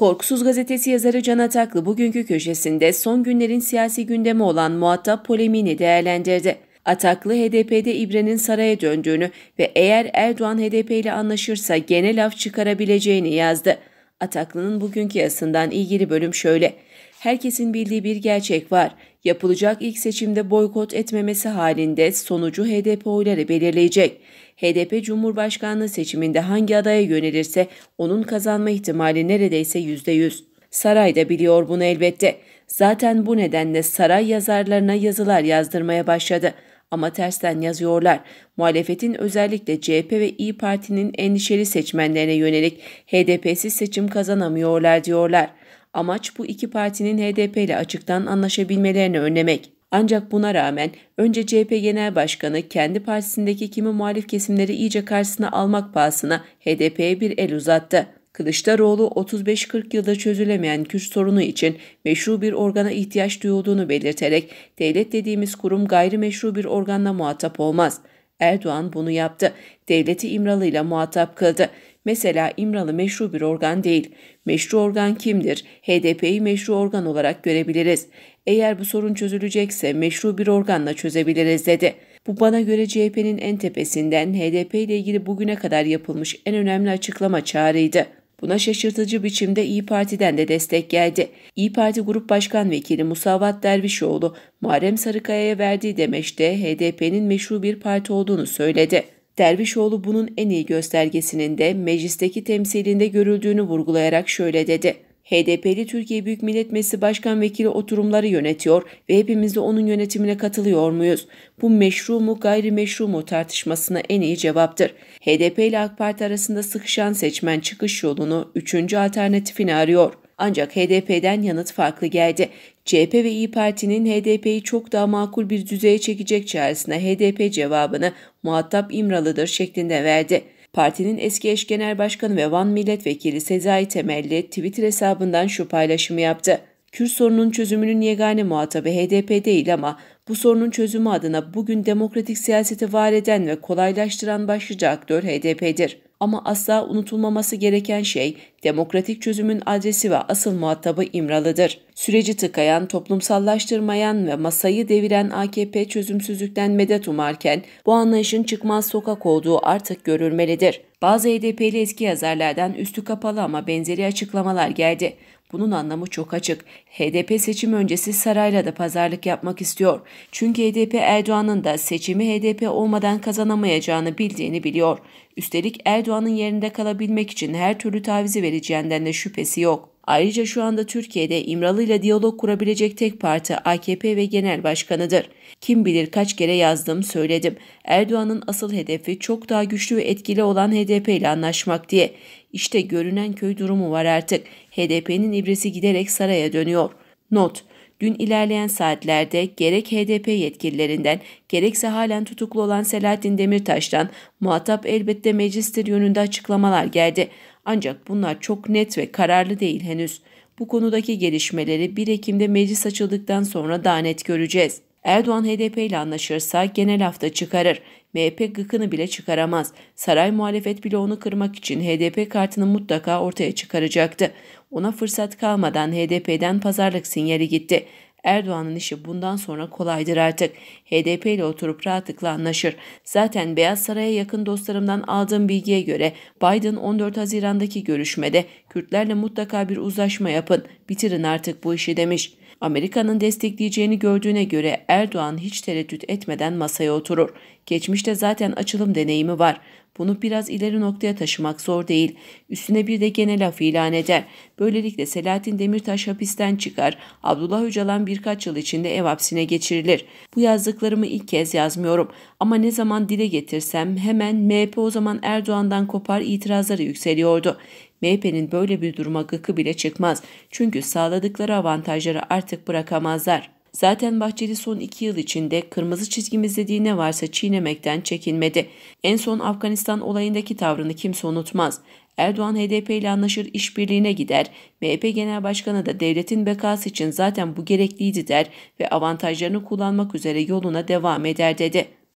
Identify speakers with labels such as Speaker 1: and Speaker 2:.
Speaker 1: Korkusuz gazetesi yazarı Can Ataklı bugünkü köşesinde son günlerin siyasi gündemi olan muhatap polemiğini değerlendirdi. Ataklı HDP'de İbre'nin saraya döndüğünü ve eğer Erdoğan HDP ile anlaşırsa gene laf çıkarabileceğini yazdı. Ataklı'nın bugünkü yazısından ilgili bölüm şöyle. Herkesin bildiği bir gerçek var. Yapılacak ilk seçimde boykot etmemesi halinde sonucu HDP oyları belirleyecek. HDP Cumhurbaşkanlığı seçiminde hangi adaya yönelirse onun kazanma ihtimali neredeyse %100. Saray da biliyor bunu elbette. Zaten bu nedenle saray yazarlarına yazılar yazdırmaya başladı ama tersten yazıyorlar. Muhalefetin özellikle CHP ve İyi Parti'nin endişeli seçmenlerine yönelik HDP'siz seçim kazanamıyorlar diyorlar. Amaç bu iki partinin HDP ile açıktan anlaşabilmelerini önlemek. Ancak buna rağmen önce CHP Genel Başkanı kendi partisindeki kimi muhalif kesimleri iyice karşısına almak pahasına HDP'ye bir el uzattı. Kılıçdaroğlu 35-40 yılda çözülemeyen Kürt sorunu için meşru bir organa ihtiyaç duyulduğunu belirterek devlet dediğimiz kurum gayrimeşru bir organla muhatap olmaz. Erdoğan bunu yaptı. Devleti İmralı ile muhatap kıldı. Mesela İmralı meşru bir organ değil. Meşru organ kimdir? HDP'yi meşru organ olarak görebiliriz. Eğer bu sorun çözülecekse meşru bir organla çözebiliriz dedi. Bu bana göre CHP'nin en tepesinden HDP ile ilgili bugüne kadar yapılmış en önemli açıklama çağrıydı. Buna şaşırtıcı biçimde İyi Parti'den de destek geldi. İyi Parti Grup Başkan Vekili Musavat Dervişoğlu, Muharrem Sarıkaya'ya verdiği demeçte HDP'nin meşru bir parti olduğunu söyledi. Dervişoğlu bunun en iyi göstergesinin de meclisteki temsilinde görüldüğünü vurgulayarak şöyle dedi. HDP'li Türkiye Büyük Millet Meclisi Başkan Vekili oturumları yönetiyor ve hepimiz de onun yönetimine katılıyor muyuz? Bu meşru mu gayri meşru mu tartışmasına en iyi cevaptır. HDP ile AK Parti arasında sıkışan seçmen çıkış yolunu üçüncü alternatifini arıyor. Ancak HDP'den yanıt farklı geldi. CHP ve İyi Parti'nin HDP'yi çok daha makul bir düzeye çekecek çağrısına HDP cevabını muhatap İmralı'dır şeklinde verdi. Partinin eski eş genel başkanı ve Van milletvekili Sezai Temelli Twitter hesabından şu paylaşımı yaptı. Kürt sorunun çözümünün yegane muhatabı HDP değil ama bu sorunun çözümü adına bugün demokratik siyaseti var eden ve kolaylaştıran başlıca aktör HDP'dir. Ama asla unutulmaması gereken şey demokratik çözümün adresi ve asıl muhatabı İmralı'dır. Süreci tıkayan, toplumsallaştırmayan ve masayı deviren AKP çözümsüzlükten medet umarken bu anlayışın çıkmaz sokak olduğu artık görülmelidir. Bazı HDP'li eski yazarlardan üstü kapalı ama benzeri açıklamalar geldi. Bunun anlamı çok açık. HDP seçim öncesi sarayla da pazarlık yapmak istiyor. Çünkü HDP Erdoğan'ın da seçimi HDP olmadan kazanamayacağını bildiğini biliyor. Üstelik Erdoğan'ın yerinde kalabilmek için her türlü tavizi vereceğinden de şüphesi yok. Ayrıca şu anda Türkiye'de İmralı ile diyalog kurabilecek tek parti AKP ve genel başkanıdır. Kim bilir kaç kere yazdım söyledim. Erdoğan'ın asıl hedefi çok daha güçlü ve etkili olan HDP ile anlaşmak diye. İşte görünen köy durumu var artık. HDP'nin ibresi giderek saraya dönüyor. Not Dün ilerleyen saatlerde gerek HDP yetkililerinden gerekse halen tutuklu olan Selahattin Demirtaş'tan muhatap elbette meclistir yönünde açıklamalar geldi. Ancak bunlar çok net ve kararlı değil henüz. Bu konudaki gelişmeleri 1 Ekim'de meclis açıldıktan sonra daha net göreceğiz. Erdoğan HDP ile anlaşırsa genel hafta çıkarır. MHP gıkını bile çıkaramaz. Saray muhalefet bile onu kırmak için HDP kartını mutlaka ortaya çıkaracaktı. Ona fırsat kalmadan HDP'den pazarlık sinyali gitti. Erdoğan'ın işi bundan sonra kolaydır artık. HDP ile oturup rahatlıkla anlaşır. Zaten Beyaz Saray'a yakın dostlarımdan aldığım bilgiye göre Biden 14 Haziran'daki görüşmede Kürtlerle mutlaka bir uzlaşma yapın, bitirin artık bu işi demiş. Amerika'nın destekleyeceğini gördüğüne göre Erdoğan hiç tereddüt etmeden masaya oturur. Geçmişte zaten açılım deneyimi var. Bunu biraz ileri noktaya taşımak zor değil. Üstüne bir de genel af ilan eder. Böylelikle Selahattin Demirtaş hapisten çıkar. Abdullah Öcalan birkaç yıl içinde ev hapsine geçirilir. Bu yazdıklarımı ilk kez yazmıyorum. Ama ne zaman dile getirsem hemen MHP o zaman Erdoğan'dan kopar itirazları yükseliyordu. MHP'nin böyle bir duruma gıkı bile çıkmaz. Çünkü sağladıkları avantajları artık bırakamazlar. Zaten Bahçeli son iki yıl içinde kırmızı çizgimiz dediği ne varsa çiğnemekten çekinmedi. En son Afganistan olayındaki tavrını kimse unutmaz. Erdoğan HDP ile anlaşır işbirliğine gider, MHP Genel Başkanı da devletin bekası için zaten bu gerekliydi der ve avantajlarını kullanmak üzere yoluna devam eder dedi.